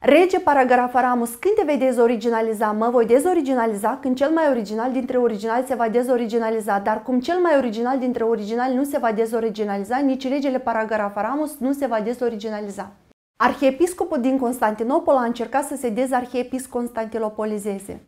Rege Paragrafaramus, când te vei dezoriginaliza? Mă voi dezoriginaliza când cel mai original dintre originali se va dezoriginaliza, dar cum cel mai original dintre originali nu se va dezoriginaliza, nici regele Paragrafaramus nu se va dezoriginaliza. Arhiepiscopul din Constantinopol a încercat să se Constantinopolizeze.